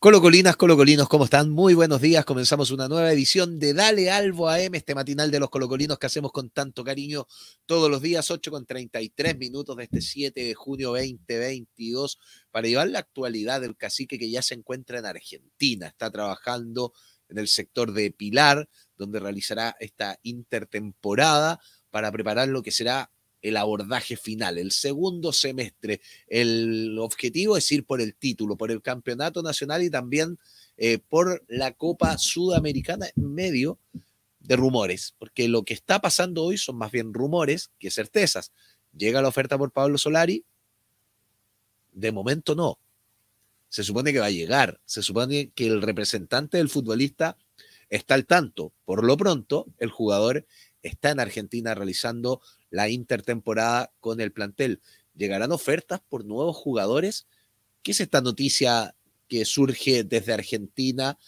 Colocolinas, Colocolinos, ¿cómo están? Muy buenos días. Comenzamos una nueva edición de Dale Albo M, este matinal de los Colocolinos que hacemos con tanto cariño todos los días, 8 con 33 minutos de este 7 de junio 2022, para llevar la actualidad del cacique que ya se encuentra en Argentina. Está trabajando en el sector de Pilar, donde realizará esta intertemporada para preparar lo que será el abordaje final, el segundo semestre. El objetivo es ir por el título, por el campeonato nacional y también eh, por la Copa Sudamericana en medio de rumores, porque lo que está pasando hoy son más bien rumores que certezas. Llega la oferta por Pablo Solari, de momento no. Se supone que va a llegar, se supone que el representante del futbolista está al tanto. Por lo pronto, el jugador está en Argentina realizando la intertemporada con el plantel. ¿Llegarán ofertas por nuevos jugadores? ¿Qué es esta noticia que surge desde Argentina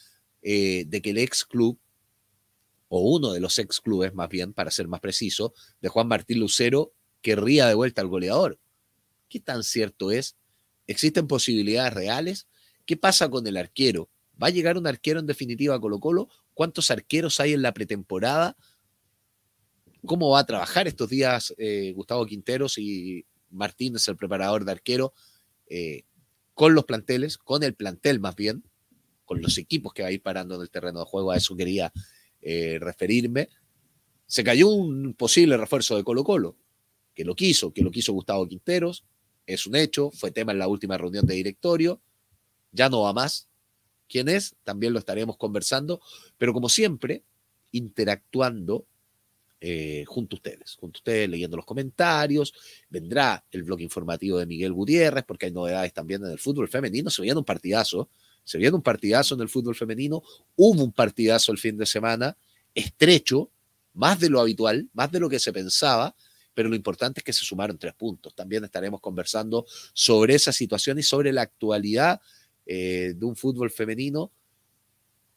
eh, de que el ex club, o uno de los ex clubes más bien, para ser más preciso, de Juan Martín Lucero, querría de vuelta al goleador? ¿Qué tan cierto es? ¿Existen posibilidades reales? ¿Qué pasa con el arquero? ¿Va a llegar un arquero en definitiva a Colo Colo? ¿Cuántos arqueros hay en la pretemporada? cómo va a trabajar estos días eh, Gustavo Quinteros y Martínez, el preparador de arquero, eh, con los planteles, con el plantel más bien, con los equipos que va a ir parando en el terreno de juego, a eso quería eh, referirme. Se cayó un posible refuerzo de Colo Colo, que lo quiso, que lo quiso Gustavo Quinteros, es un hecho, fue tema en la última reunión de directorio, ya no va más. ¿Quién es? También lo estaremos conversando, pero como siempre, interactuando eh, junto a ustedes, junto a ustedes leyendo los comentarios. Vendrá el blog informativo de Miguel Gutiérrez, porque hay novedades también en el fútbol femenino. Se viene un partidazo, se viene un partidazo en el fútbol femenino. Hubo un partidazo el fin de semana, estrecho, más de lo habitual, más de lo que se pensaba, pero lo importante es que se sumaron tres puntos. También estaremos conversando sobre esa situación y sobre la actualidad eh, de un fútbol femenino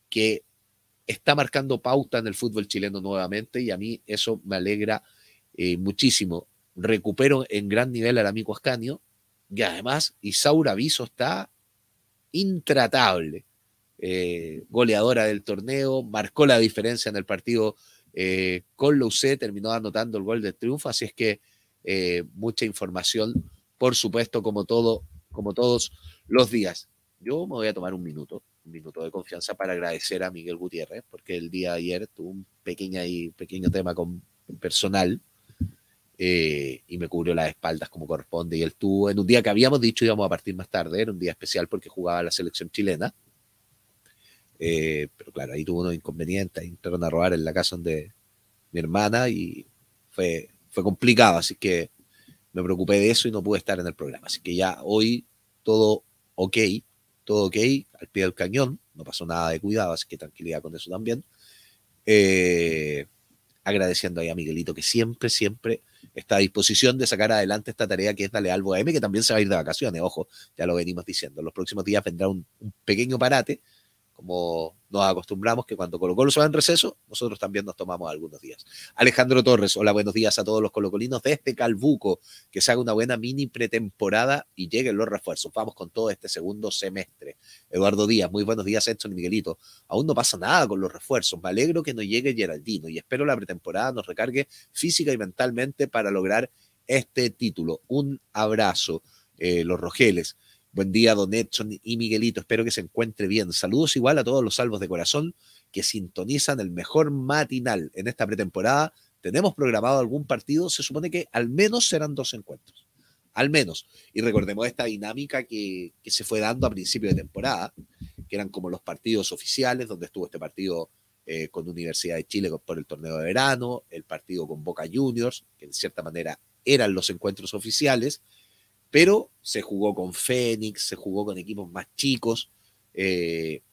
que está marcando pauta en el fútbol chileno nuevamente y a mí eso me alegra eh, muchísimo. Recupero en gran nivel al amigo Ascanio y además Isaura Viso está intratable. Eh, goleadora del torneo, marcó la diferencia en el partido eh, con Lousé, terminó anotando el gol de triunfo, así es que eh, mucha información, por supuesto, como todo, como todos los días. Yo me voy a tomar un minuto un minuto de confianza para agradecer a Miguel Gutiérrez, porque el día de ayer tuvo un pequeño, y pequeño tema con personal eh, y me cubrió las espaldas como corresponde. Y él tuvo, en un día que habíamos dicho íbamos a partir más tarde, era un día especial porque jugaba la selección chilena. Eh, pero claro, ahí tuvo unos inconvenientes, entraron a robar en la casa donde mi hermana y fue, fue complicado, así que me preocupé de eso y no pude estar en el programa. Así que ya hoy todo ok, todo ok, al pie del cañón, no pasó nada de cuidado, así que tranquilidad con eso también. Eh, agradeciendo ahí a Miguelito que siempre, siempre está a disposición de sacar adelante esta tarea que es darle algo a M, que también se va a ir de vacaciones, ojo, ya lo venimos diciendo. los próximos días vendrá un pequeño parate como nos acostumbramos que cuando Colo Colo se va en receso, nosotros también nos tomamos algunos días. Alejandro Torres, hola, buenos días a todos los colocolinos este Calbuco, que se haga una buena mini pretemporada y lleguen los refuerzos. Vamos con todo este segundo semestre. Eduardo Díaz, muy buenos días, Héctor y Miguelito. Aún no pasa nada con los refuerzos. Me alegro que nos llegue Geraldino y espero la pretemporada nos recargue física y mentalmente para lograr este título. Un abrazo, eh, los Rogeles. Buen día, don Edson y Miguelito. Espero que se encuentre bien. Saludos igual a todos los salvos de corazón que sintonizan el mejor matinal. En esta pretemporada tenemos programado algún partido. Se supone que al menos serán dos encuentros. Al menos. Y recordemos esta dinámica que, se fue dando a principio de temporada, que eran como los partidos oficiales, donde estuvo este partido eh, con Universidad de Chile por el torneo de verano, el partido con Boca Juniors, que en cierta manera eran los encuentros oficiales, pero se jugó con Fénix, se jugó con equipos más chicos eh,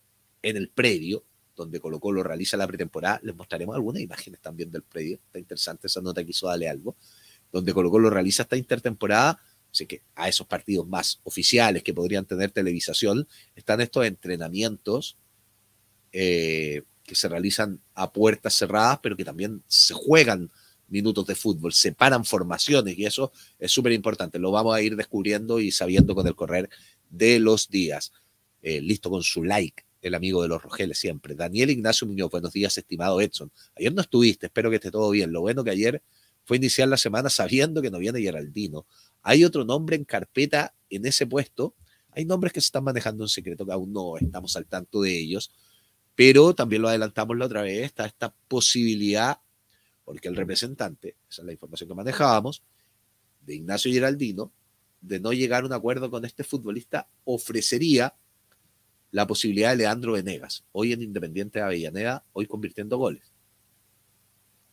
en el predio, donde Colocó lo realiza la pretemporada. Les mostraremos algunas imágenes también del predio. Está interesante esa nota que hizo Dale donde Colocó lo realiza esta intertemporada. Así que a esos partidos más oficiales que podrían tener televisación, están estos entrenamientos eh, que se realizan a puertas cerradas, pero que también se juegan minutos de fútbol, separan formaciones y eso es súper importante. Lo vamos a ir descubriendo y sabiendo con el correr de los días. Eh, listo con su like, el amigo de los Rogeles siempre. Daniel Ignacio Muñoz, buenos días, estimado Edson. Ayer no estuviste, espero que esté todo bien. Lo bueno que ayer fue iniciar la semana sabiendo que no viene Geraldino. Hay otro nombre en carpeta en ese puesto. Hay nombres que se están manejando en secreto, que aún no estamos al tanto de ellos, pero también lo adelantamos la otra vez, está esta posibilidad porque el representante, esa es la información que manejábamos, de Ignacio Geraldino, de no llegar a un acuerdo con este futbolista, ofrecería la posibilidad de Leandro Venegas, hoy en Independiente de Avellaneda, hoy convirtiendo goles.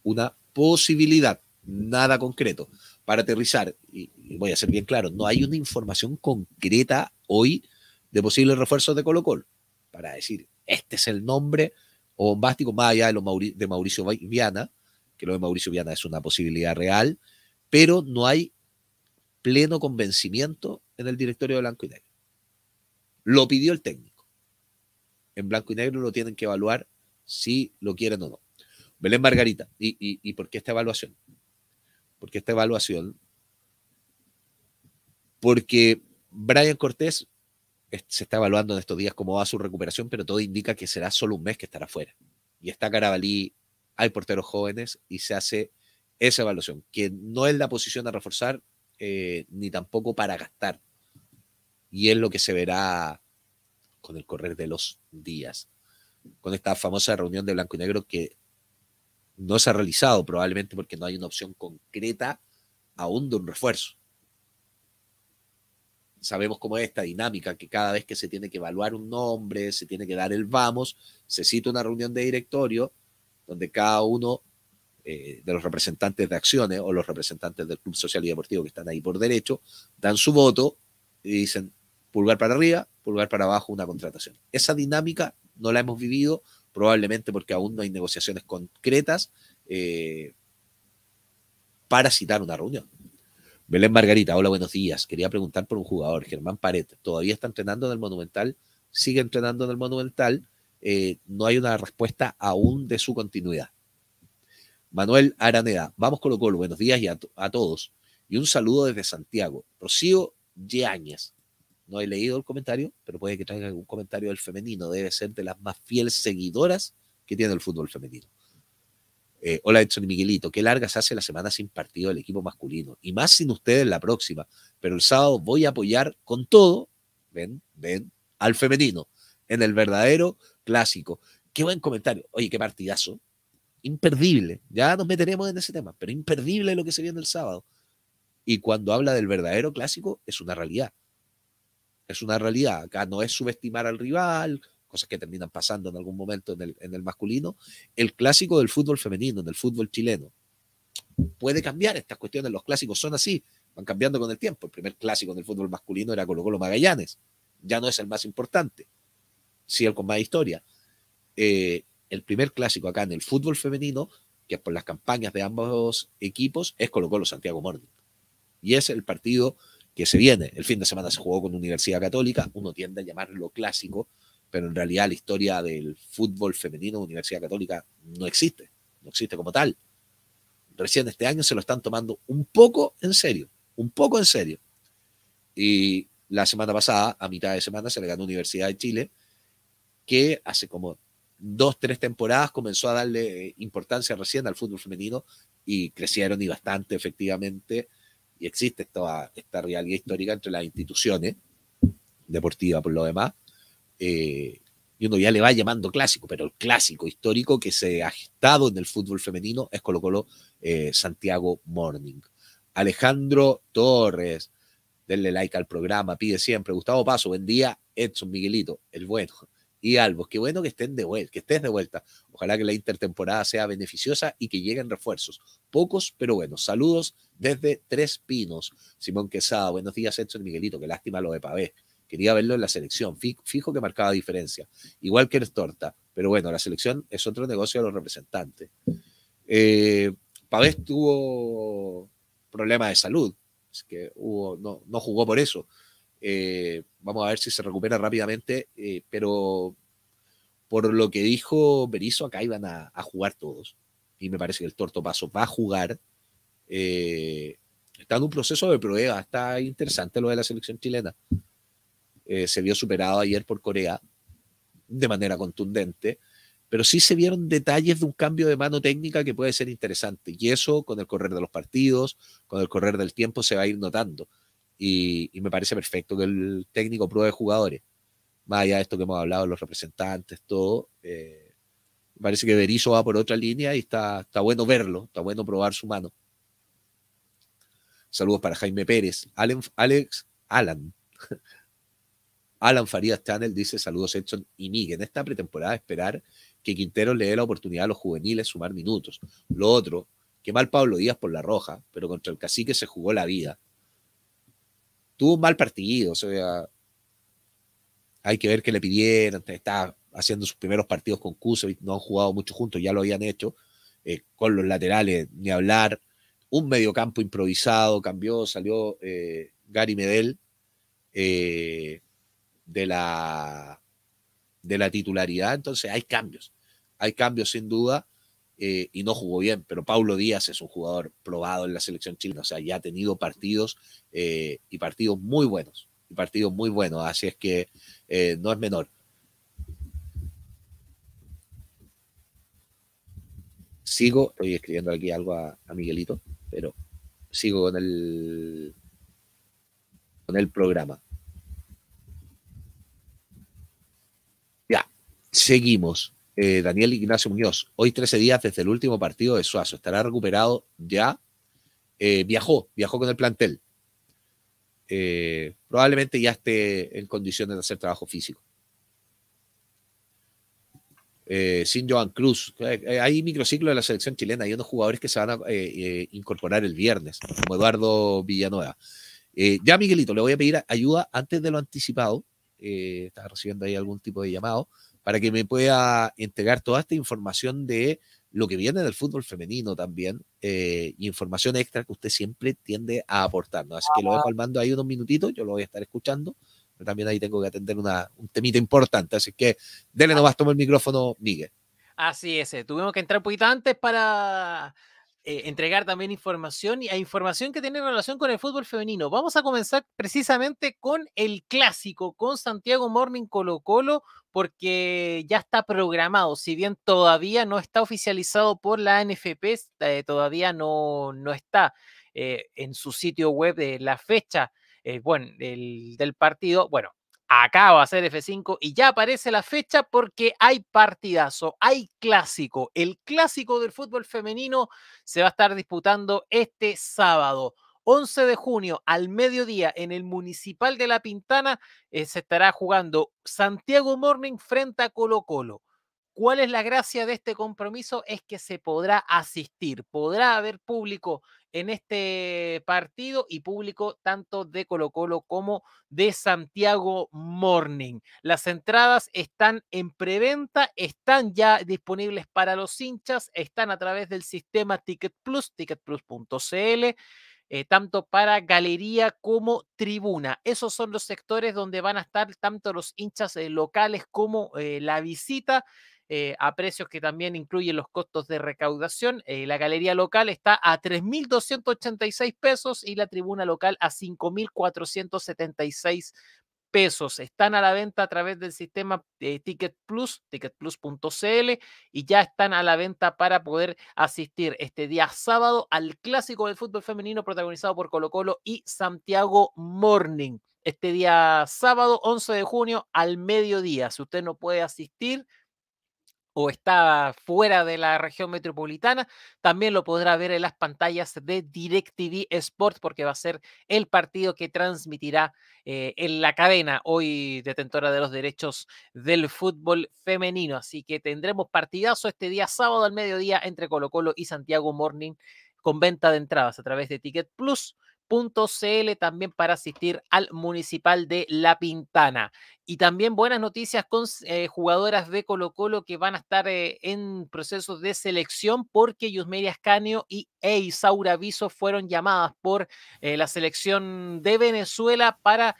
Una posibilidad, nada concreto. Para aterrizar, y, voy a ser bien claro, no hay una información concreta hoy de posibles refuerzos de Colo Colo, para decir, este es el nombre o bombástico, más allá de, de Mauricio Viana, que lo de Mauricio Viana es una posibilidad real, pero no hay pleno convencimiento en el directorio de Blanco y Negro. Lo pidió el técnico. En Blanco y Negro lo tienen que evaluar si lo quieren o no. Belén Margarita, ¿y, por qué esta evaluación? Porque esta evaluación? Porque Brian Cortés se está evaluando en estos días cómo va su recuperación, pero todo indica que será solo un mes que estará fuera. Y está Carabalí hay porteros jóvenes y se hace esa evaluación, que no es la posición a reforzar eh, ni tampoco para gastar. Y es lo que se verá con el correr de los días, con esta famosa reunión de blanco y negro que no se ha realizado probablemente porque no hay una opción concreta aún de un refuerzo. Sabemos cómo es esta dinámica, que cada vez que se tiene que evaluar un nombre, se tiene que dar el vamos, se cita una reunión de directorio, donde cada uno eh, de los representantes de acciones o los representantes del Club Social y Deportivo que están ahí por derecho, dan su voto y dicen pulgar para arriba, pulgar para abajo, una contratación. Esa dinámica no la hemos vivido probablemente porque aún no hay negociaciones concretas eh, para citar una reunión. Belén Margarita, hola, buenos días. Quería preguntar por un jugador, Germán Pared. ¿Todavía está entrenando en el Monumental? ¿Sigue entrenando en el Monumental? Eh, no hay una respuesta aún de su continuidad. Manuel Araneda, vamos con lo Colo, buenos días a, todos. Y un saludo desde Santiago. Rocío Yáñez, no he leído el comentario, pero puede que traiga algún comentario del femenino. Debe ser de las más fieles seguidoras que tiene el fútbol femenino. Eh, hola Edson Miguelito, qué largas hace la semana sin partido del equipo masculino. Y más sin ustedes la próxima. Pero el sábado voy a apoyar con todo, ven, ven, al femenino en el verdadero clásico. Qué buen comentario. Oye, qué partidazo. Imperdible. Ya nos meteremos en ese tema, pero imperdible lo que se viene el sábado. Y cuando habla del verdadero clásico, es una realidad. Es una realidad. Acá no es subestimar al rival, cosas que terminan pasando en algún momento en el, masculino. El clásico del fútbol femenino, en el fútbol chileno. Puede cambiar estas cuestiones. Los clásicos son así, van cambiando con el tiempo. El primer clásico del fútbol masculino era Colo Colo Magallanes. Ya no es el más importante sigan con más historia. Eh, el primer clásico acá en el fútbol femenino, que por las campañas de ambos equipos, es Colo Colo Santiago Morning. Y es el partido que se viene. El fin de semana se jugó con Universidad Católica, uno tiende a llamarlo clásico, pero en realidad la historia del fútbol femenino Universidad Católica no existe, no existe como tal. Recién este año se lo están tomando un poco en serio, un poco en serio. Y la semana pasada, a mitad de semana, se le ganó Universidad de Chile que hace como dos, tres temporadas comenzó a darle importancia recién al fútbol femenino y crecieron y bastante efectivamente. Y existe toda esta realidad histórica entre las instituciones deportivas, por lo demás. Eh, y uno ya le va llamando clásico, pero el clásico histórico que se ha gestado en el fútbol femenino es Colo Colo eh, Santiago Morning. Alejandro Torres, denle like al programa, pide siempre. Gustavo Paso, buen día. Edson Miguelito, el bueno y Albos. Qué bueno que estén de vuelta, que estés de vuelta. Ojalá que la intertemporada sea beneficiosa y que lleguen refuerzos. Pocos, pero buenos. Saludos desde Tres Pinos. Simón Quesada, buenos días, Edson y Miguelito. Qué lástima lo de Pavé. Quería verlo en la selección. Fijo que marcaba diferencia. Igual que el Torta. Pero bueno, la selección es otro negocio de los representantes. Eh, Pavés tuvo problemas de salud. que hubo, no jugó por eso. Eh, vamos a ver si se recupera rápidamente, eh, pero por lo que dijo Berizzo, acá iban a, jugar todos. Y me parece que el Torto Paso va a jugar. Eh, está en un proceso de prueba, está interesante lo de la selección chilena. se vio superado ayer por Corea de manera contundente, pero sí se vieron detalles de un cambio de mano técnica que puede ser interesante. Y eso con el correr de los partidos, con el correr del tiempo, se va a ir notando y, me parece perfecto que el técnico pruebe jugadores. Más allá de esto que hemos hablado, los representantes, todo. Eh, parece que Berizzo va por otra línea y está, está bueno verlo, está bueno probar su mano. Saludos para Jaime Pérez. Alan, Alex, Alan. Alan Farías Channel dice saludos Edson y Miguel. En esta pretemporada esperar que Quintero le dé la oportunidad a los juveniles sumar minutos. Lo otro, que mal Pablo Díaz por la roja, pero contra el cacique se jugó la vida tuvo un mal partido, o sea, hay que ver qué le pidieron, está haciendo sus primeros partidos con y no han jugado mucho juntos, ya lo habían hecho, eh, con los laterales, ni hablar, un mediocampo improvisado, cambió, salió eh, Gary Medel eh, de, la, de la titularidad, entonces hay cambios, hay cambios sin duda, eh, y no jugó bien, pero Paulo Díaz es un jugador probado en la selección chilena, o sea, ya ha tenido partidos eh, y partidos muy buenos, y partidos muy buenos, así es que eh, no es menor. Sigo, estoy escribiendo aquí algo a, a Miguelito, pero sigo con el, con el programa. Ya, seguimos. Eh, Daniel Ignacio Muñoz, hoy 13 días desde el último partido de Suazo, estará recuperado ya. Eh, viajó, viajó con el plantel. Eh, probablemente ya esté en condiciones de hacer trabajo físico. sin Joan Cruz. hay microciclo de la selección chilena. Hay unos jugadores que se van a incorporar el viernes, como Eduardo Villanueva. ya, Miguelito, le voy a pedir ayuda antes de lo anticipado. está recibiendo ahí algún tipo de llamado, para que me pueda entregar toda esta información de lo que viene del fútbol femenino también, eh, información extra que usted siempre tiende a aportarnos. Así que lo ah. dejo al mando ahí unos minutitos, yo lo voy a estar escuchando, pero también ahí tengo que atender un temita importante, así que dele ah. nomás, toma el micrófono, Miguel. Así es, eh, tuvimos que entrar un poquito antes para eh, entregar también información y a información que tiene relación con el fútbol femenino. Vamos a comenzar precisamente con el clásico, con Santiago Morning Colo Colo, porque ya está programado, si bien todavía no está oficializado por la NFP, eh, todavía no, no está eh, en su sitio web de la fecha. bueno, del partido, bueno, Acá va a ser F5 y ya aparece la fecha porque hay partidazo, hay clásico. El clásico del fútbol femenino se va a estar disputando este sábado. 11 de junio al mediodía en el Municipal de La Pintana eh, se estará jugando Santiago Morning frente a Colo Colo. ¿Cuál es la gracia de este compromiso? Es que se podrá asistir, podrá haber público en este partido y público tanto de Colo Colo como de Santiago Morning. Las entradas están en preventa, están ya disponibles para los hinchas, están a través del sistema Ticket Plus, ticketplus.cl. Eh, tanto para galería como tribuna. Esos son los sectores donde van a estar tanto los hinchas eh, locales como eh, la visita eh, a precios que también incluyen los costos de recaudación. Eh, la galería local está a 3.286 pesos y la tribuna local a 5.476 pesos. Están a la venta a través del sistema eh, Ticket Plus, ticketplus.cl, y ya están a la venta para poder asistir este día sábado al clásico del fútbol femenino protagonizado por Colo Colo y Santiago Morning. Este día sábado, 11 de junio, al mediodía. Si usted no puede asistir, o está fuera de la región metropolitana, también lo podrá ver en las pantallas de DirecTV Sport porque va a ser el partido que transmitirá eh, en la cadena, hoy detentora de los derechos del fútbol femenino. Así que tendremos partidazo este día sábado al mediodía entre Colo Colo y Santiago Morning con venta de entradas a través de Ticket Plus .cl también para asistir al Municipal de La Pintana. Y también buenas noticias con eh, jugadoras de Colo Colo que van a estar eh, en proceso de selección porque Yusmeria Ascanio y Eisaura Isaura Viso fueron llamadas por eh, la selección de Venezuela para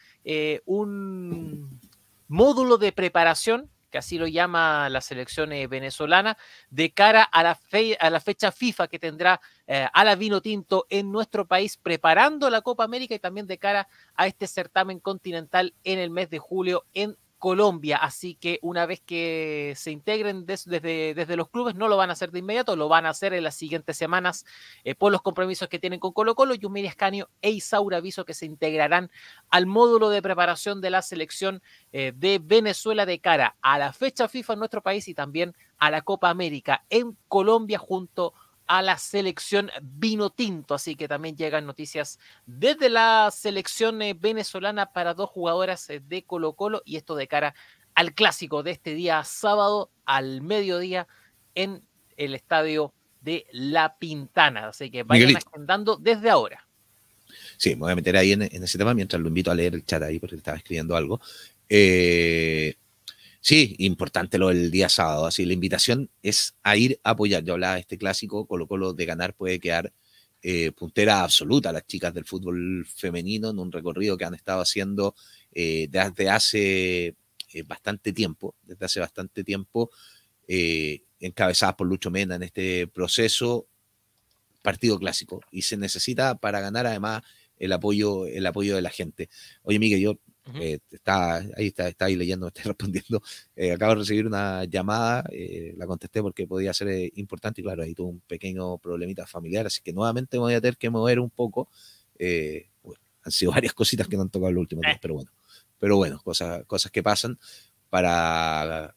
un módulo de preparación que así lo llama la selección venezolana, de cara a la, a la fecha FIFA que tendrá eh, a la Vino Tinto en nuestro país, preparando la Copa América y también de cara a este certamen continental en el mes de julio en Colombia, así que una vez que se integren desde, desde, los clubes, no lo van a hacer de inmediato, lo van a hacer en las siguientes semanas eh, por los compromisos que tienen con Colo Colo, Yumeria Escanio e Isaura Aviso que se integrarán al módulo de preparación de la selección eh, de Venezuela de cara a la fecha FIFA en nuestro país y también a la Copa América en Colombia junto a a la selección vino tinto. Así que también llegan noticias desde la selección eh, venezolana para dos jugadoras eh, de Colo Colo y esto de cara al clásico de este día sábado al mediodía en el estadio de La Pintana. Así que vayan agendando desde ahora. Sí, me voy a meter ahí en, en, ese tema mientras lo invito a leer el chat ahí porque estaba escribiendo algo. Eh, Sí, importante lo del día sábado. Así, la invitación es a ir apoyando. apoyar. Yo hablaba de este clásico, Colo Colo de ganar puede quedar eh, puntera absoluta. Las chicas del fútbol femenino en un recorrido que han estado haciendo eh, desde hace eh, bastante tiempo, desde hace bastante tiempo, encabezadas por Lucho Mena en este proceso, partido clásico. Y se necesita para ganar además el apoyo, el apoyo de la gente. Oye, Miguel, yo eh, está, ahí está, está ahí leyendo, está respondiendo. Eh, acabo de recibir una llamada, eh, la contesté porque podía ser importante y claro, ahí tuve un pequeño problemita familiar, así que nuevamente voy a tener que mover un poco. han sido varias cositas que no han tocado el último pero bueno, pero bueno, cosas, cosas que pasan para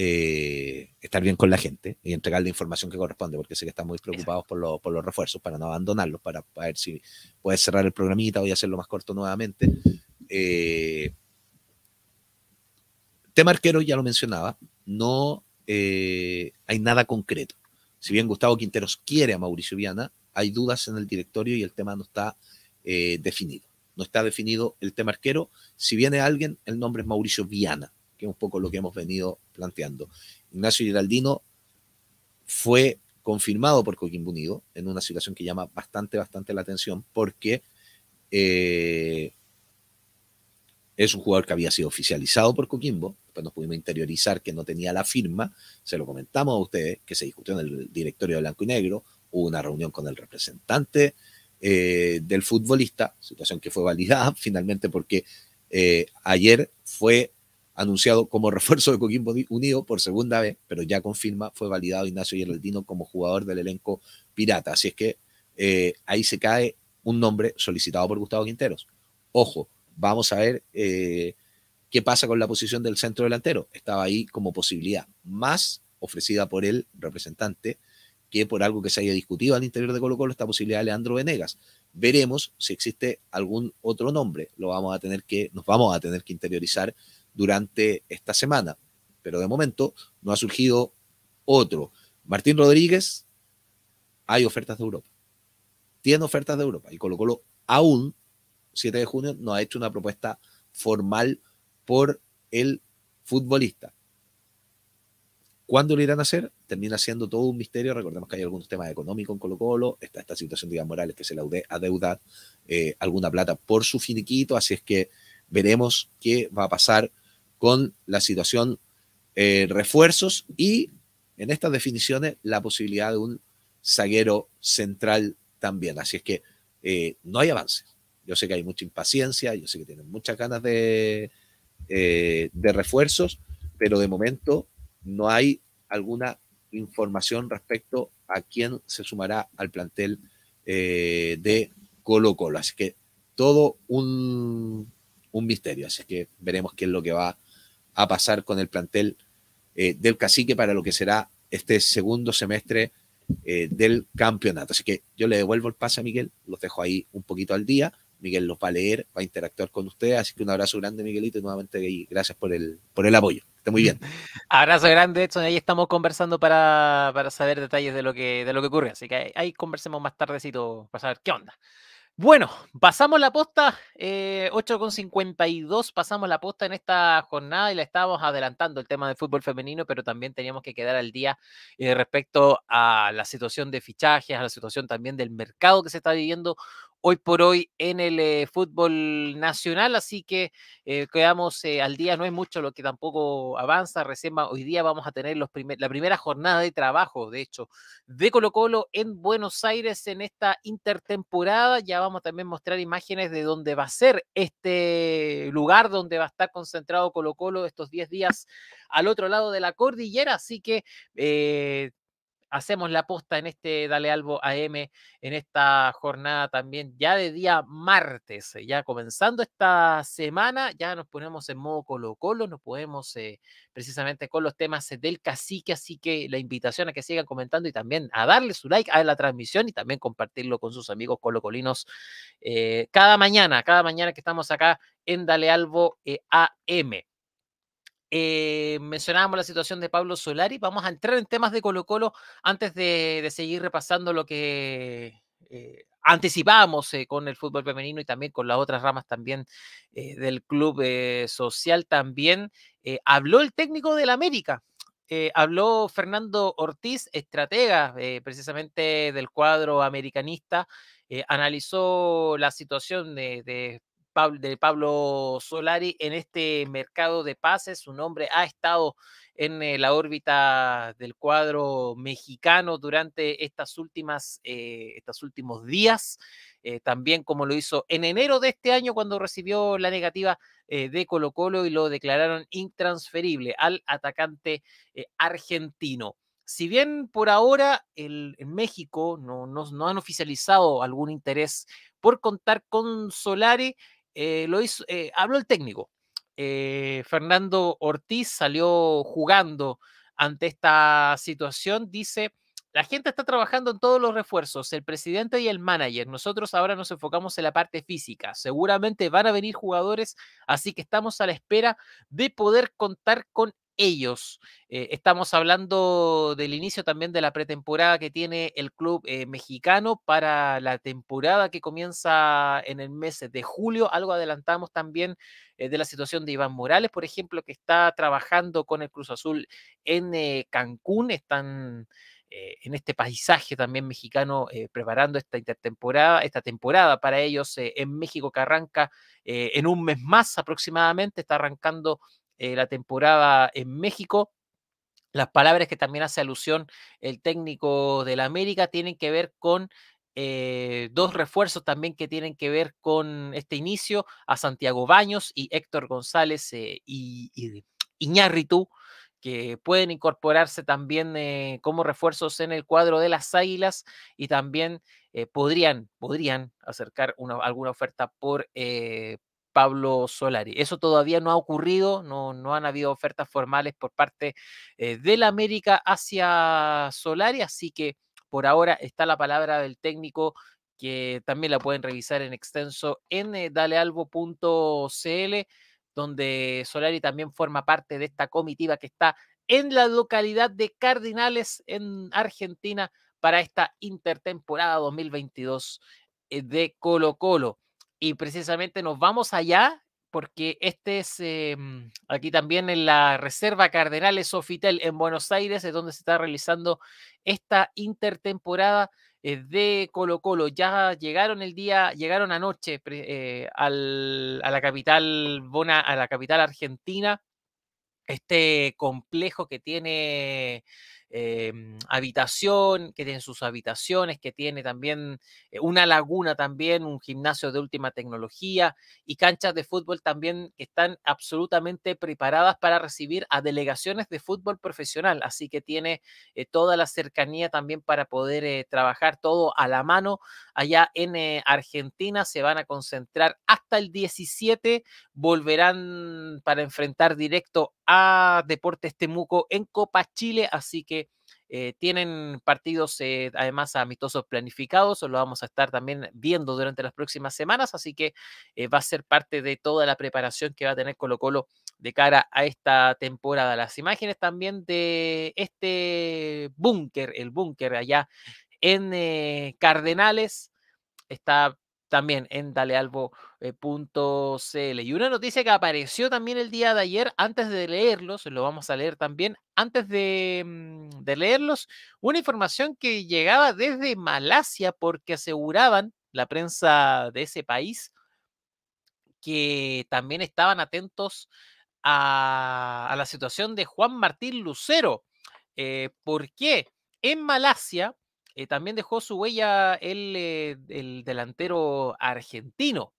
estar bien con la gente y entregar la información que corresponde, porque sé que están muy preocupados por, por, los refuerzos, para no abandonarlos, para, ver si puedes cerrar el programita, voy a hacerlo más corto nuevamente, eh, tema arquero, ya lo mencionaba, no eh, hay nada concreto. Si bien Gustavo Quinteros quiere a Mauricio Viana, hay dudas en el directorio y el tema no está eh, definido. No está definido el tema arquero. Si viene alguien, el nombre es Mauricio Viana, que es un poco lo que hemos venido planteando. Ignacio Giraldino fue confirmado por Coquimbo Unido en una situación que llama bastante, bastante la atención porque eh, es un jugador que había sido oficializado por Coquimbo, después nos pudimos interiorizar que no tenía la firma, se lo comentamos a ustedes, que se discutió en el directorio de Blanco y Negro, hubo una reunión con el representante eh, del futbolista, situación que fue validada finalmente porque eh, ayer fue anunciado como refuerzo de Coquimbo Unido por segunda vez, pero ya con firma fue validado Ignacio Geraldino como jugador del elenco pirata. Así es que eh, ahí se cae un nombre solicitado por Gustavo Quinteros. Ojo, Vamos a ver eh, qué pasa con la posición del centro delantero. Estaba ahí como posibilidad más ofrecida por el representante que por algo que se haya discutido al interior de Colo Colo, esta posibilidad de Leandro Venegas. Veremos si existe algún otro nombre. Lo vamos a tener que, nos vamos a tener que interiorizar durante esta semana. Pero de momento no ha surgido otro. Martín Rodríguez, hay ofertas de Europa. Tiene ofertas de Europa. Y Colo Colo aún 7 de junio, no ha hecho una propuesta formal por el futbolista. ¿Cuándo lo irán a hacer? Termina siendo todo un misterio. Recordemos que hay algunos temas económicos en Colo Colo. Está esta situación de Iván Morales que se le adeuda eh, alguna plata por su finiquito. Así es que veremos qué va a pasar con la situación eh, refuerzos y en estas definiciones la posibilidad de un zaguero central también. Así es que eh, no hay avance. Yo sé que hay mucha impaciencia, yo sé que tienen muchas ganas eh, de, refuerzos, pero de momento no hay alguna información respecto a quién se sumará al plantel eh, de Colo Colo. Así que todo un, misterio. Así que veremos qué es lo que va a pasar con el plantel eh, del cacique para lo que será este segundo semestre del campeonato. Así que yo le devuelvo el pase a Miguel, los dejo ahí un poquito al día Miguel los va a leer, va a interactuar con usted Así que un abrazo grande, Miguelito, y nuevamente gracias por el, por el apoyo. Está muy bien. Abrazo grande, Edson. Ahí estamos conversando para, saber detalles de lo, que, de lo que ocurre. Así que ahí, conversemos más tardecito para saber qué onda. Bueno, pasamos la posta, 8.52, eh, pasamos la posta en esta jornada y la estábamos adelantando el tema del fútbol femenino, pero también teníamos que quedar al día eh, respecto a la situación de fichajes, a la situación también del mercado que se está viviendo hoy por hoy en el eh, fútbol nacional, así que eh, quedamos eh, al día, no es mucho lo que tampoco avanza, recién hoy día vamos a tener los la primera jornada de trabajo, de hecho, de Colo Colo en Buenos Aires en esta intertemporada, ya vamos a también mostrar imágenes de dónde va a ser este lugar donde va a estar concentrado Colo Colo estos 10 días al otro lado de la cordillera, así que hacemos la posta en este Dale Albo AM, en esta jornada también, ya de día martes, eh, ya comenzando esta semana, ya nos ponemos en modo Colo Colo, nos podemos eh, precisamente con los temas del cacique, así que la invitación a que sigan comentando y también a darle su like a la transmisión y también compartirlo con sus amigos colocolinos eh, cada mañana, cada mañana que estamos acá en Dale Albo eh, AM. Eh, mencionábamos la situación de Pablo Solari. Vamos a entrar en temas de Colo Colo antes de, seguir repasando lo que eh, anticipábamos eh, con el fútbol femenino y también con las otras ramas también del club social. También habló el técnico del América. habló Fernando Ortiz, estratega precisamente del cuadro americanista, analizó la situación de Pablo, de Pablo Solari en este mercado de pases. Su nombre ha estado en eh, la órbita del cuadro mexicano durante estas últimas, eh, estos últimos días, eh, también como lo hizo en enero de este año cuando recibió la negativa de Colo Colo y lo declararon intransferible al atacante argentino. Si bien por ahora el, en México no, no, no han oficializado algún interés por contar con Solari, eh, lo eh, habló el técnico. Eh, Fernando Ortiz salió jugando ante esta situación. Dice, la gente está trabajando en todos los refuerzos, el presidente y el manager. Nosotros ahora nos enfocamos en la parte física. Seguramente van a venir jugadores, así que estamos a la espera de poder contar con ellos. Eh, estamos hablando del inicio también de la pretemporada que tiene el club eh, mexicano para la temporada que comienza en el mes de julio. Algo adelantamos también eh, de la situación de Iván Morales, por ejemplo, que está trabajando con el Cruz Azul en Cancún. Están en este paisaje también mexicano preparando esta intertemporada, esta temporada para ellos en México que arranca en un mes más aproximadamente. Está arrancando eh, la temporada en México. Las palabras que también hace alusión el técnico de la América tienen que ver con eh, dos refuerzos también que tienen que ver con este inicio, a Santiago Baños y Héctor González eh, y, y Iñárritu, que pueden incorporarse también como refuerzos en el cuadro de las Águilas y también podrían, podrían acercar una, alguna oferta por, Pablo Solari. Eso todavía no ha ocurrido, no, no han habido ofertas formales por parte eh, de la América hacia Solari, así que por ahora está la palabra del técnico que también la pueden revisar en extenso en eh, donde Solari también forma parte de esta comitiva que está en la localidad de Cardinales, en Argentina, para esta intertemporada 2022 eh, de Colo Colo. Y precisamente nos vamos allá porque este es, em, aquí también en la Reserva Cardenales Sofitel en Buenos Aires, es donde se está realizando esta intertemporada eh, de Colo Colo. Ya llegaron el día, llegaron anoche eh, a la capital Bona, a la capital argentina, este complejo que tiene Em, habitación, que tienen sus habitaciones, que tiene también eh, una laguna también, un gimnasio de última tecnología y canchas de fútbol también que están absolutamente preparadas para recibir a delegaciones de fútbol profesional. Así que tiene eh, toda la cercanía también para poder eh, trabajar todo a la mano. Allá en Argentina se van a concentrar hasta el 17, volverán para enfrentar directo a Deportes Temuco en Copa Chile, así que eh, tienen partidos eh, además amistosos planificados, lo vamos a estar también viendo durante las próximas semanas, así que eh, va a ser parte de toda la preparación que va a tener Colo Colo de cara a esta temporada. Las imágenes también de este búnker, el búnker allá en Cardenales, está también en Dale Albo eh, y una noticia que apareció también el día de ayer, antes de leerlos, lo vamos a leer también, antes de, mm, leerlos, una información que llegaba desde Malasia porque aseguraban la prensa de ese país que también estaban atentos a, la situación de Juan Martín Lucero. Eh, porque En Malasia eh, también dejó su huella el, el delantero argentino.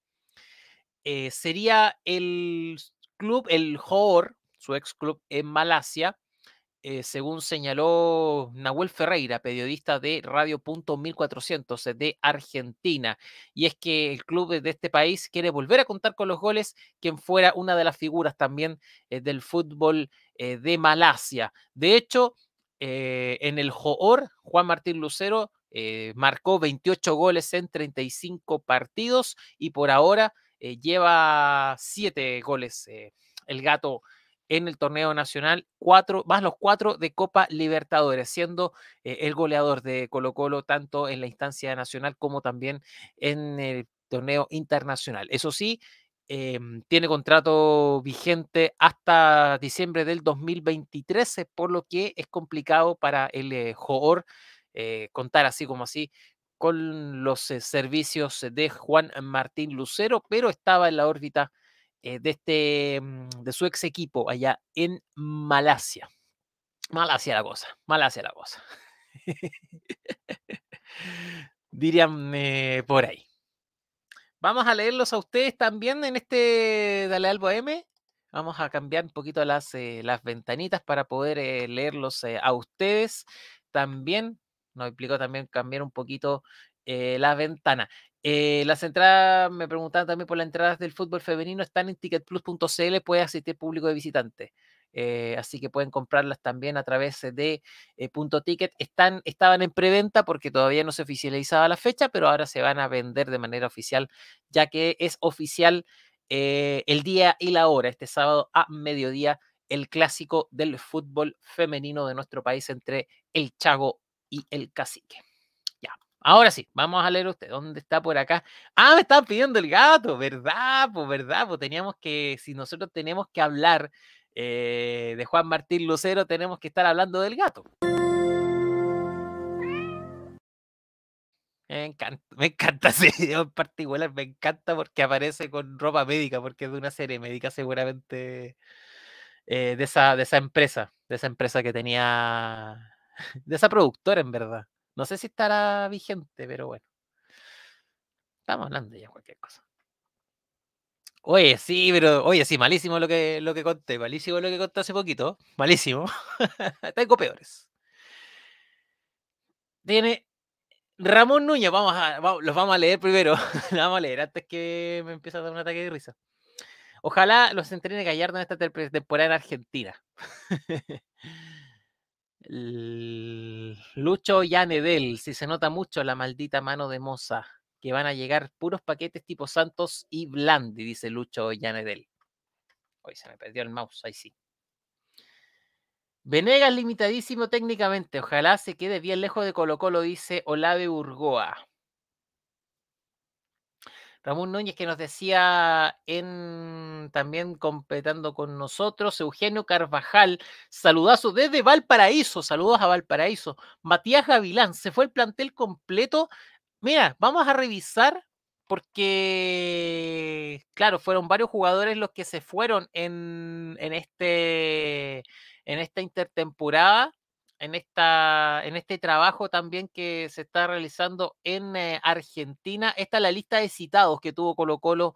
Eh, sería el club, el Johor, su ex club en Malasia, eh, según señaló Nahuel Ferreira, periodista de Radio Punto 1400 eh, de Argentina. Y es que el club de este país quiere volver a contar con los goles, quien fuera una de las figuras también del fútbol de Malasia. De hecho, en el Johor, Juan Martín Lucero marcó 28 goles en 35 partidos y por ahora eh, lleva siete goles eh, el gato en el torneo nacional, cuatro, más los cuatro de Copa Libertadores, siendo eh, el goleador de Colo Colo tanto en la instancia nacional como también en el torneo internacional. Eso sí, em, tiene contrato vigente hasta diciembre del 2023, por lo que es complicado para el jugador contar así como así con los eh, servicios de Juan Martín Lucero, pero estaba en la órbita eh, de, este, mm, de su ex equipo allá en Malasia. Malasia la cosa, Malasia la cosa. Dirían eh, por ahí. Vamos a leerlos a ustedes también en este Dale Albo M. Vamos a cambiar un poquito las, las ventanitas para poder leerlos a ustedes también nos implicó también cambiar un poquito eh, la ventana. Eh, las entradas, me preguntaban también por las entradas del fútbol femenino, están en ticketplus.cl, puede asistir público de visitantes. Eh, así que pueden comprarlas también a través de ticket. Están, estaban en preventa porque todavía no se oficializaba la fecha, pero ahora se van a vender de manera oficial, ya que es oficial el día y la hora, este sábado a mediodía, el clásico del fútbol femenino de nuestro país entre el Chago y el cacique. Ya, ahora sí, vamos a leer usted. ¿Dónde está por acá? Ah, me estaban pidiendo el gato, ¿verdad? Pues, ¿verdad? Pues teníamos que, si nosotros tenemos que hablar eh, de Juan Martín Lucero, tenemos que estar hablando del gato. Me encanta, me encanta ese video en particular, me encanta porque aparece con ropa médica, porque es de una serie médica seguramente eh, de, esa, de esa empresa, de esa empresa que tenía de esa productora, en verdad. No sé si estará vigente, pero bueno. Estamos hablando ya cualquier cosa. Oye, sí, pero, oye, sí, malísimo lo que, lo que conté, malísimo lo que conté hace poquito, malísimo. Tengo peores. Tiene Ramón Nuño vamos a, los vamos a leer primero, vamos a leer antes que me empiece a dar un ataque de risa. Ojalá los entrene Gallardo en esta temporada en Argentina. Lucho Yanedel, si se nota mucho la maldita mano de Moza, que van a llegar puros paquetes tipo Santos y Blandi, dice Lucho Yanedel. Hoy se me perdió el mouse, ahí sí. Venegas limitadísimo técnicamente, ojalá se quede bien lejos de Colo Colo, dice Olave Urgoa. Ramón Núñez que nos decía en también completando con nosotros, Eugenio Carvajal, saludazo desde Valparaíso, saludos a Valparaíso. Matías Gavilán, se fue el plantel completo. Mira, vamos a revisar porque, claro, fueron varios jugadores los que se fueron en, en este, en esta intertemporada en, esta, en este trabajo también que se está realizando en eh, Argentina. Esta es la lista de citados que tuvo Colo Colo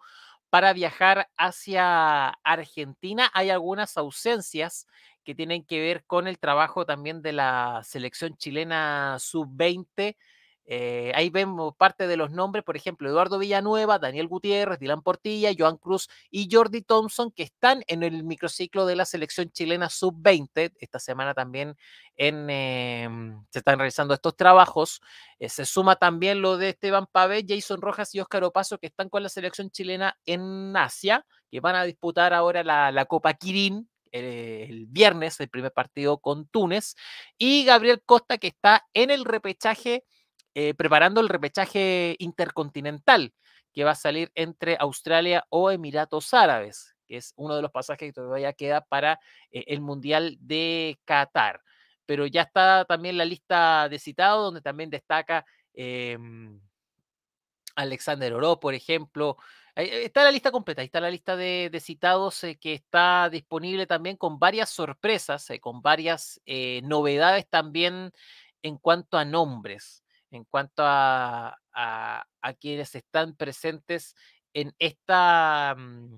para viajar hacia Argentina. Hay algunas ausencias que tienen que ver con el trabajo también de la selección chilena sub-20 eh, ahí vemos parte de los nombres, por ejemplo, Eduardo Villanueva, Daniel Gutiérrez, Dylan Portilla, Joan Cruz y Jordi Thompson, que están en el microciclo de la selección chilena sub-20. Esta semana también em, se están realizando estos trabajos. Eh, se suma también lo de Esteban Pavé, Jason Rojas y Óscar Opaso, que están con la selección chilena en Asia, que van a disputar ahora la, la Copa Kirin, eh, el, viernes, el primer partido con Túnez, y Gabriel Costa que está en el repechaje eh, preparando el repechaje intercontinental que va a salir entre Australia o Emiratos Árabes, que es uno de los pasajes que todavía queda para eh, el Mundial de Qatar. Pero ya está también la lista de citados, donde también destaca em, Alexander Oro, por ejemplo. Eh, está la lista completa, ahí está la lista de, citados que está disponible también con varias sorpresas, con varias novedades también en cuanto a nombres en cuanto a, quienes están presentes en esta, mm,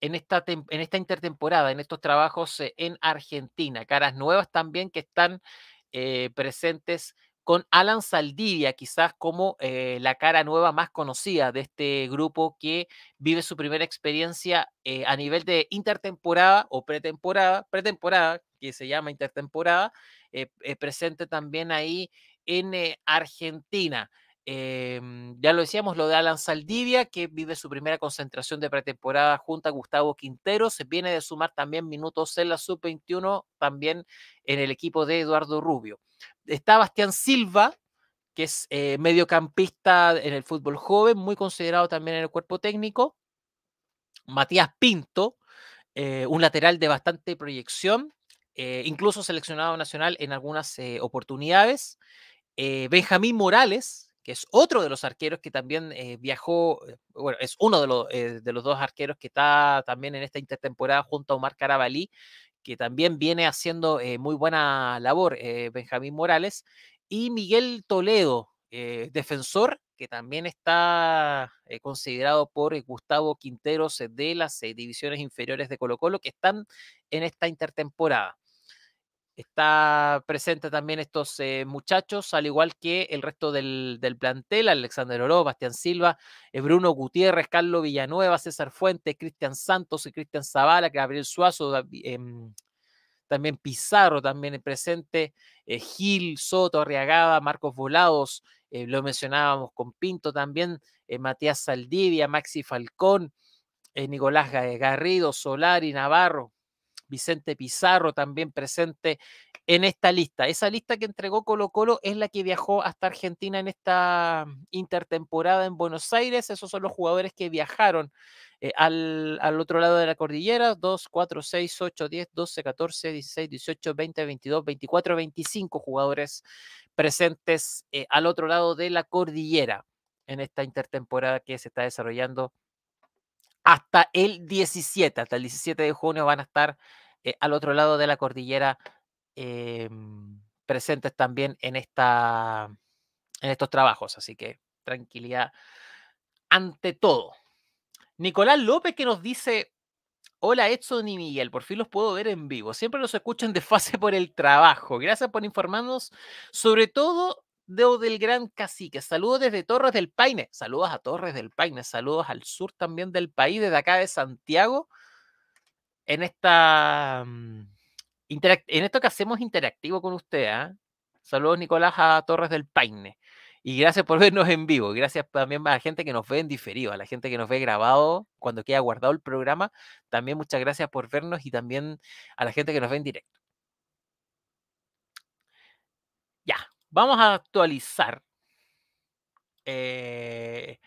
en esta, en esta intertemporada, en estos trabajos eh, en Argentina. Caras nuevas también que están eh, presentes con Alan Saldivia, quizás como eh, la cara nueva más conocida de este grupo que vive su primera experiencia a nivel de intertemporada o pretemporada, pretemporada, que se llama intertemporada, presente también ahí en eh, Argentina. Em, ya lo decíamos, lo de Alan Saldivia, que vive su primera concentración de pretemporada junto a Gustavo Quintero, se viene de sumar también minutos en la sub-21, también en el equipo de Eduardo Rubio. Está Bastián Silva, que es eh, mediocampista en el fútbol joven, muy considerado también en el cuerpo técnico. Matías Pinto, eh, un lateral de bastante proyección, incluso seleccionado nacional en algunas oportunidades. Eh, Benjamín Morales, que es otro de los arqueros que también eh, viajó, eh, bueno, es uno de los, dos arqueros que está también en esta intertemporada junto a Omar Carabalí, que también viene haciendo muy buena labor Benjamín Morales, y Miguel Toledo, defensor, que también está considerado por Gustavo Quinteros de las divisiones inferiores de Colo Colo, que están en esta intertemporada. Está presente también estos eh, muchachos, al igual que el resto del, plantel, Alexander Oro, Bastián Silva, eh, Bruno Gutiérrez, Carlos Villanueva, César Fuentes, Cristian Santos y eh, Cristian Zavala, Gabriel Suazo, em, también Pizarro, también presente, Gil, Soto, Arriagada, Marcos Volados, lo mencionábamos con Pinto también, Matías Saldivia, Maxi Falcón, Nicolás Garrido, Solari, Navarro, Vicente Pizarro también presente en esta lista. Esa lista que entregó Colo Colo es la que viajó hasta Argentina en esta intertemporada en Buenos Aires. Esos son los jugadores que viajaron eh, al, otro lado de la cordillera. 2, 4, 6, 8, 10, 12, 14, 16, 18, 20, 22, 24, 25 jugadores presentes eh, al otro lado de la cordillera en esta intertemporada que se está desarrollando hasta el 17. Hasta el 17 de junio van a estar eh, al otro lado de la cordillera em, presentes también en, esta, en estos trabajos. Así que tranquilidad ante todo. Nicolás López que nos dice, hola Edson y Miguel, por fin los puedo ver en vivo. Siempre los escuchan de fase por el trabajo. Gracias por informarnos, sobre todo de, del Gran Cacique. Saludos desde Torres del Paine. Saludos a Torres del Paine. Saludos al sur también del país, desde acá de Santiago en esta mm, en esto que hacemos interactivo con usted. ¿ah? Saludos Nicolás a Torres del Paine. Y gracias por vernos en vivo. Gracias también a la gente que nos ve en diferido, a la gente que nos ve grabado cuando queda guardado el programa. También muchas gracias por vernos y también a la gente que nos ve en directo. Ya, vamos a actualizar. Eh,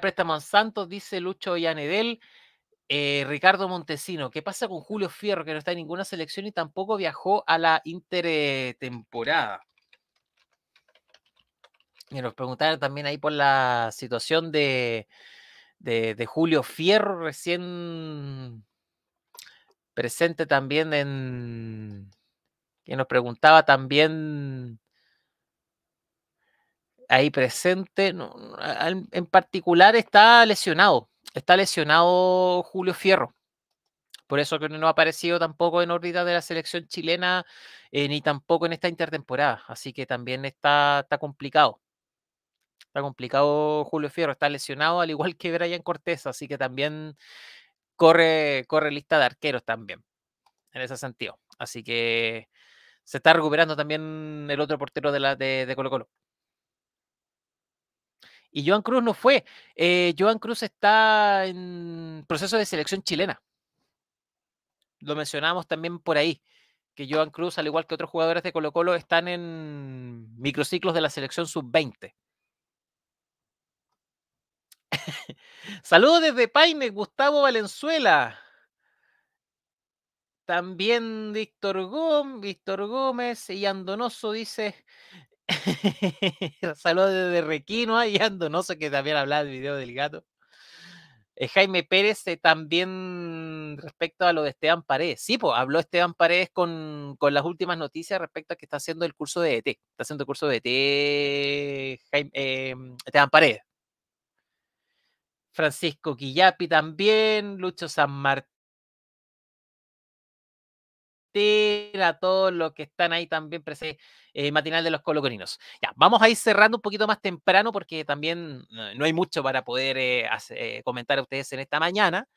préstamo a Santos, dice Lucho Yanedel. Eh, Ricardo Montesino, ¿qué pasa con Julio Fierro que no está en ninguna selección y tampoco viajó a la intertemporada? Y nos preguntaron también ahí por la situación de, Julio Fierro, recién presente también en... que nos preguntaba también ahí presente, en particular está lesionado está lesionado Julio Fierro. Por eso que no ha aparecido tampoco en órbita de la selección chilena, eh, ni tampoco en esta intertemporada. Así que también está, complicado. Está complicado Julio Fierro, está lesionado, al igual que Brian Cortés, así que también corre, lista de arqueros también, en ese sentido. Así que se está recuperando también el otro portero de, la, de Colo Colo. Y Joan Cruz no fue. Eh, Joan Cruz está en proceso de selección chilena. Lo mencionamos también por ahí, que Joan Cruz, al igual que otros jugadores de Colo Colo, están en microciclos de la selección sub-20. Saludos desde Paine, Gustavo Valenzuela. También Víctor, Gómez, Víctor Gómez y Andonoso dice, Saludos desde Requino, ahí Andonoso que también hablaba del video del gato. Eh, Jaime Pérez eh, también respecto a lo de Esteban Paredes. Sí, pues habló Esteban Paredes con, las últimas noticias respecto a que está haciendo el curso de ET. Está haciendo el curso de ET eh, Esteban Paredes. Francisco Quillapi también, Lucho San Martín a todos los que están ahí también presente eh, matinal de los coloconinos. Ya, vamos a ir cerrando un poquito más temprano porque también no hay mucho para poder eh, eh, comentar a ustedes en esta mañana.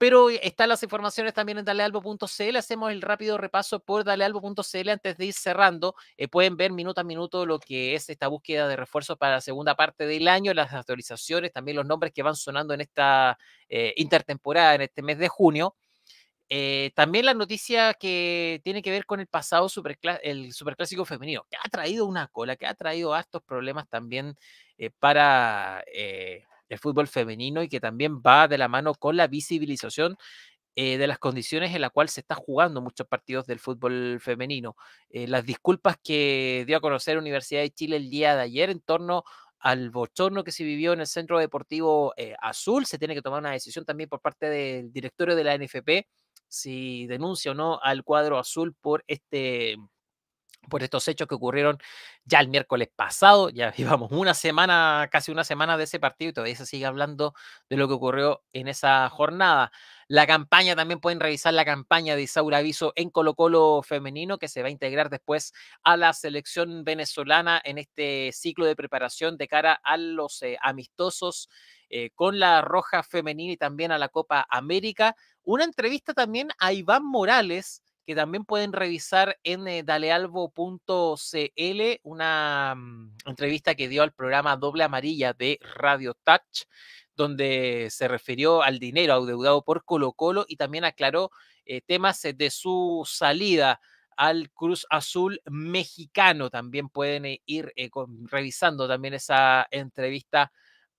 Pero están las informaciones también en dalealbo.cl. Hacemos el rápido repaso por dalealbo.cl antes de ir cerrando. pueden ver minuto a minuto lo que es esta búsqueda de refuerzos para la segunda parte del año, las actualizaciones, también los nombres que van sonando en esta intertemporada, en este mes de junio. Eh, también la noticia que tiene que ver con el pasado el superclásico femenino, que ha traído una cola, que ha traído estos problemas también eh, para eh, el fútbol femenino y que también va de la mano con la visibilización de las condiciones en las cuales se está jugando muchos partidos del fútbol femenino. las disculpas que dio a conocer Universidad de Chile el día de ayer en torno al bochorno que se vivió en el Centro Deportivo Azul. Se tiene que tomar una decisión también por parte del directorio de la NFP si denuncia o no al cuadro azul por este por estos hechos que ocurrieron ya el miércoles pasado, ya llevamos una semana, casi una semana de ese partido y todavía se sigue hablando de lo que ocurrió en esa jornada. La campaña, también pueden revisar la campaña de Isaura Aviso en Colo Colo femenino, que se va a integrar después a la selección venezolana en este ciclo de preparación de cara a los eh, amistosos eh, con la Roja femenina y también a la Copa América. Una entrevista también a Iván Morales, que también pueden revisar en eh, dalealbo.cl, una mm, entrevista que dio al programa Doble Amarilla de Radio Touch, donde se refirió al dinero adeudado por Colo Colo y también aclaró eh, temas eh, de su salida al Cruz Azul mexicano. También pueden ir revisando también esa entrevista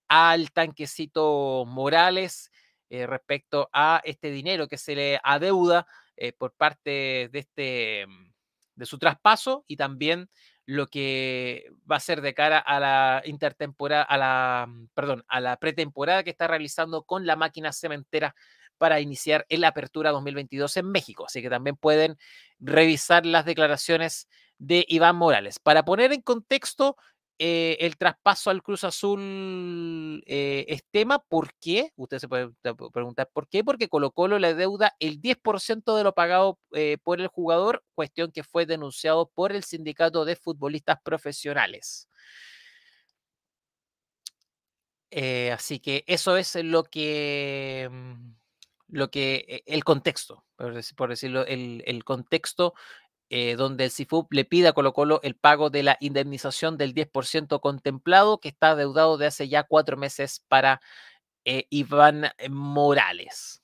al tanquecito Morales eh, respecto a este dinero que se le adeuda eh, por parte de este mm, de su traspaso y también lo que va a ser de cara a la intertemporada, a la, mm, perdón, a la pretemporada que está realizando con la máquina cementera para iniciar el Apertura 2022 en México. Así que también pueden revisar las declaraciones de Iván Morales. Para poner en contexto eh, el traspaso al Cruz Azul eh, es tema. ¿Por qué? Usted se puede preguntar por qué. Porque colocó la deuda el 10% de lo pagado eh, por el jugador, cuestión que fue denunciado por el sindicato de futbolistas profesionales. así que eso es lo que, mm, lo que el contexto, por, decirlo, el contexto eh, donde el CIFUP le pide a Colo Colo el pago de la indemnización del 10% contemplado que está adeudado de hace ya cuatro meses para eh, Iván eh, Morales.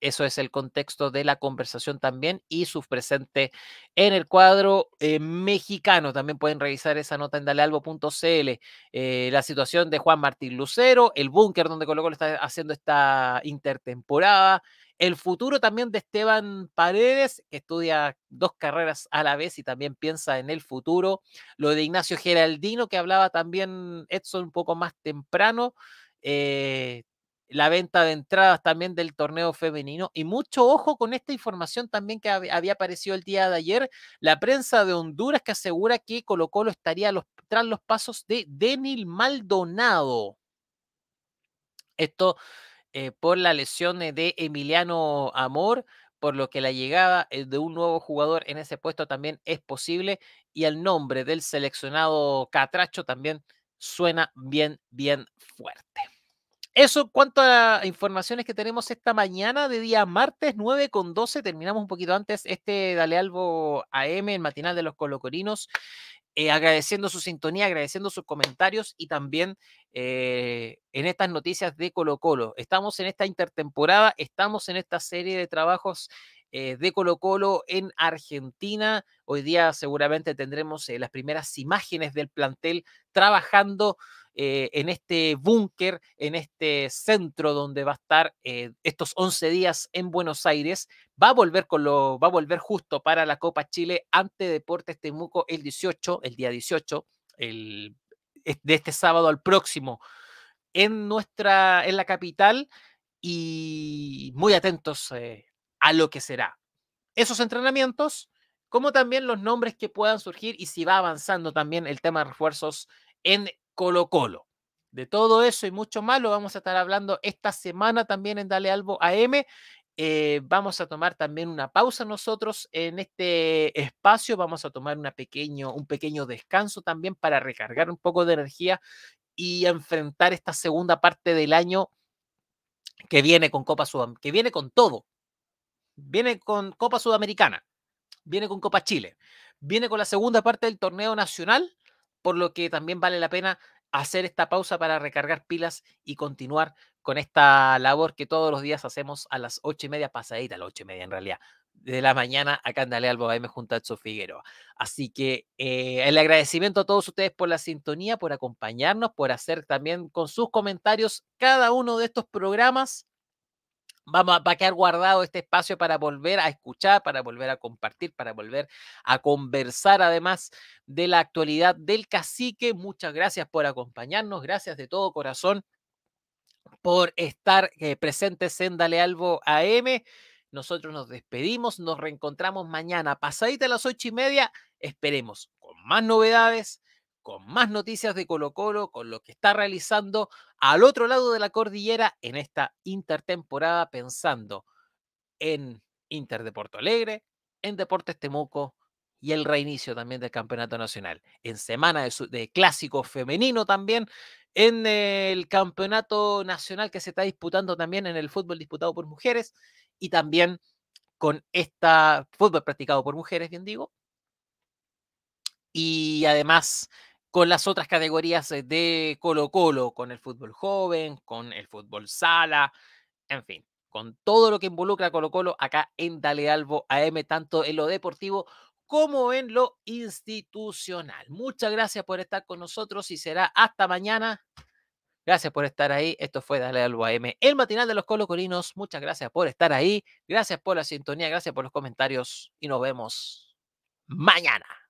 Eso es el contexto de la conversación también y su presente en el cuadro mexicano. También pueden revisar esa nota en dalealbo.cl. la situación de Juan Martín Lucero, el búnker donde Colo Colo está haciendo esta intertemporada, el futuro también de Esteban Paredes, que estudia dos carreras a la vez y también piensa en el futuro. Lo de Ignacio Geraldino, que hablaba también Edson un poco más temprano. Eh, la venta de entradas también del torneo femenino. Y mucho ojo con esta información también que había aparecido el día de ayer, la prensa de Honduras que asegura que Colo Colo estaría tras los pasos de Denil Maldonado. Esto eh, por la lesión de Emiliano Amor, por lo que la llegada eh, de un nuevo jugador en ese puesto también es posible y el nombre del seleccionado Catracho también suena bien, bien fuerte. Eso en cuanto a informaciones que tenemos esta mañana de día martes 9 con 12. Terminamos un poquito antes este Dale Albo AM, el matinal de los colocorinos. Eh, agradeciendo su sintonía, agradeciendo sus comentarios y también eh, en estas noticias de Colo Colo. Estamos en esta intertemporada, estamos en esta serie de trabajos eh, de Colo Colo en Argentina. Hoy día seguramente tendremos las primeras imágenes del plantel trabajando eh, en este búnker, en este centro donde va a estar eh, estos 11 días en Buenos Aires. Va a, volver con lo, va a volver justo para la Copa Chile ante Deportes Temuco el 18, el día 18, de este sábado al próximo, en, nuestra, en la capital y muy atentos eh, a lo que será. Esos entrenamientos, como también los nombres que puedan surgir y si va avanzando también el tema de refuerzos en Colo Colo. De todo eso y mucho más lo vamos a estar hablando esta semana también en Dale Albo AM. Eh, vamos a tomar también una pausa nosotros en este espacio, vamos a tomar una pequeño, un pequeño descanso también para recargar un poco de energía y enfrentar esta segunda parte del año que viene con Copa Sudam que viene con todo. Viene con Copa Sudamericana, viene con Copa Chile, viene con la segunda parte del torneo nacional por lo que también vale la pena hacer esta pausa para recargar pilas y continuar con esta labor que todos los días hacemos a las ocho y media, pasadita a las ocho y media en realidad, de la mañana acá en Dale Albo me junto a Figueroa. Así que eh, el agradecimiento a todos ustedes por la sintonía, por acompañarnos, por hacer también con sus comentarios cada uno de estos programas Vamos a, va a quedar guardado este espacio para volver a escuchar, para volver a compartir, para volver a conversar además de la actualidad del cacique. Muchas gracias por acompañarnos, gracias de todo corazón por estar presente, eh, presentes en Albo AM. Nosotros nos despedimos, nos reencontramos mañana, pasadita a las ocho y media, esperemos con más novedades, con más noticias de Colo Colo, con lo que está realizando al otro lado de la cordillera en esta intertemporada, pensando en Inter de Porto Alegre, en Deportes Temuco y el reinicio también del Campeonato Nacional. En semana de, clásico femenino también, en el Campeonato Nacional que se está disputando también en el fútbol disputado por mujeres y también con esta fútbol practicado por mujeres, bien digo, y además con las otras categorías eh, de Colo Colo, con el fútbol joven, con el fútbol sala, en fin, con todo lo que involucra Colo Colo acá en Dale Albo AM, tanto en lo deportivo como en lo institucional. Muchas gracias por estar con nosotros y será hasta mañana. Gracias por estar ahí. Esto fue Dale Albo AM, el matinal de los Colo Colinos. Muchas gracias por estar ahí. Gracias por la sintonía, gracias por los comentarios y nos vemos mañana.